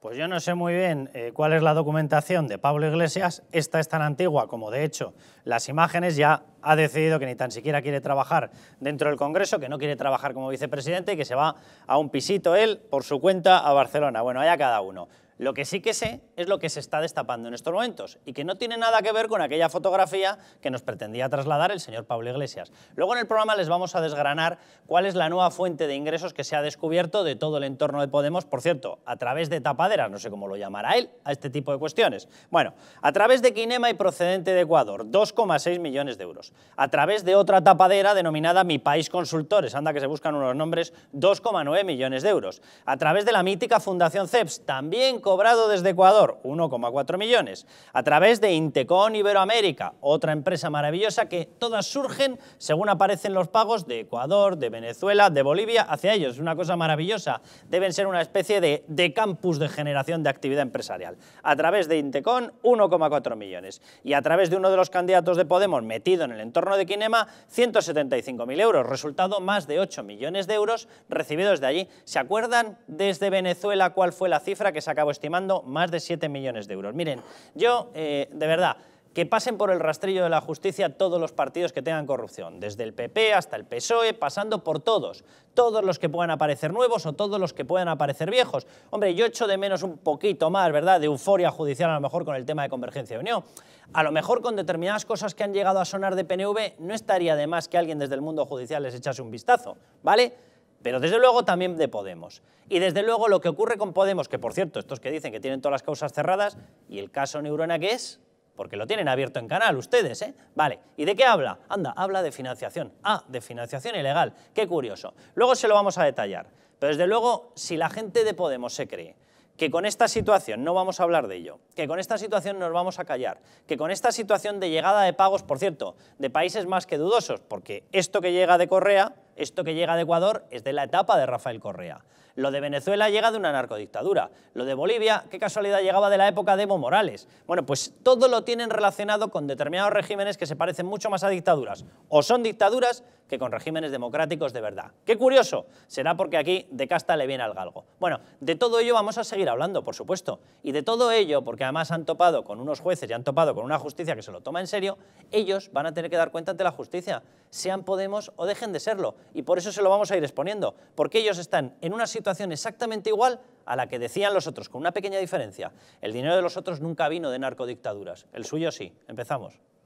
Pues yo no sé muy bien eh, cuál es la documentación de Pablo Iglesias. Esta es tan antigua como, de hecho, las imágenes. Ya ha decidido que ni tan siquiera quiere trabajar dentro del Congreso, que no quiere trabajar como vicepresidente y que se va a un pisito él por su cuenta a Barcelona. Bueno, allá cada uno. Lo que sí que sé es lo que se está destapando en estos momentos y que no tiene nada que ver con aquella fotografía que nos pretendía trasladar el señor Pablo Iglesias. Luego en el programa les vamos a desgranar cuál es la nueva fuente de ingresos que se ha descubierto de todo el entorno de Podemos, por cierto, a través de tapaderas, no sé cómo lo llamará él, a este tipo de cuestiones. Bueno, a través de Kinema y procedente de Ecuador, 2,6 millones de euros. A través de otra tapadera denominada Mi País Consultores, anda que se buscan unos nombres, 2,9 millones de euros. A través de la mítica Fundación CEPS, también cobrado desde Ecuador, 1,4 millones, a través de Intecon Iberoamérica, otra empresa maravillosa que todas surgen según aparecen los pagos de Ecuador, de Venezuela, de Bolivia hacia ellos. Es una cosa maravillosa. Deben ser una especie de, campus de generación de actividad empresarial. A través de Intecon, 1,4 millones. Y a través de uno de los candidatos de Podemos metido en el entorno de Quinema, 175.000 euros. Resultado más de 8 millones de euros recibidos de allí. ¿Se acuerdan desde Venezuela cuál fue la cifra que se acabó estimando más de 7 millones de euros. Miren, yo, eh, de verdad, que pasen por el rastrillo de la justicia todos los partidos que tengan corrupción, desde el PP hasta el PSOE, pasando por todos, todos los que puedan aparecer nuevos o todos los que puedan aparecer viejos. Hombre, yo echo de menos un poquito más, ¿verdad?, de euforia judicial a lo mejor con el tema de convergencia de unión. A lo mejor con determinadas cosas que han llegado a sonar de PNV no estaría de más que alguien desde el mundo judicial les echase un vistazo, ¿vale?, pero desde luego también de Podemos. Y desde luego lo que ocurre con Podemos, que por cierto, estos que dicen que tienen todas las causas cerradas, y el caso Neurona que es, porque lo tienen abierto en canal ustedes, ¿eh? Vale, ¿y de qué habla? Anda, habla de financiación. Ah, de financiación ilegal, qué curioso. Luego se lo vamos a detallar. Pero desde luego, si la gente de Podemos se cree que con esta situación no vamos a hablar de ello, que con esta situación nos vamos a callar, que con esta situación de llegada de pagos, por cierto, de países más que dudosos, porque esto que llega de Correa esto que llega de Ecuador es de la etapa de Rafael Correa. Lo de Venezuela llega de una narcodictadura. Lo de Bolivia, qué casualidad, llegaba de la época de Evo Morales. Bueno, pues todo lo tienen relacionado con determinados regímenes que se parecen mucho más a dictaduras. O son dictaduras que con regímenes democráticos de verdad. ¡Qué curioso! Será porque aquí de casta le viene al galgo. Bueno, de todo ello vamos a seguir hablando, por supuesto. Y de todo ello, porque además han topado con unos jueces y han topado con una justicia que se lo toma en serio, ellos van a tener que dar cuenta ante la justicia, sean Podemos o dejen de serlo. Y por eso se lo vamos a ir exponiendo, porque ellos están en una situación exactamente igual a la que decían los otros, con una pequeña diferencia. El dinero de los otros nunca vino de narcodictaduras, el suyo sí. Empezamos.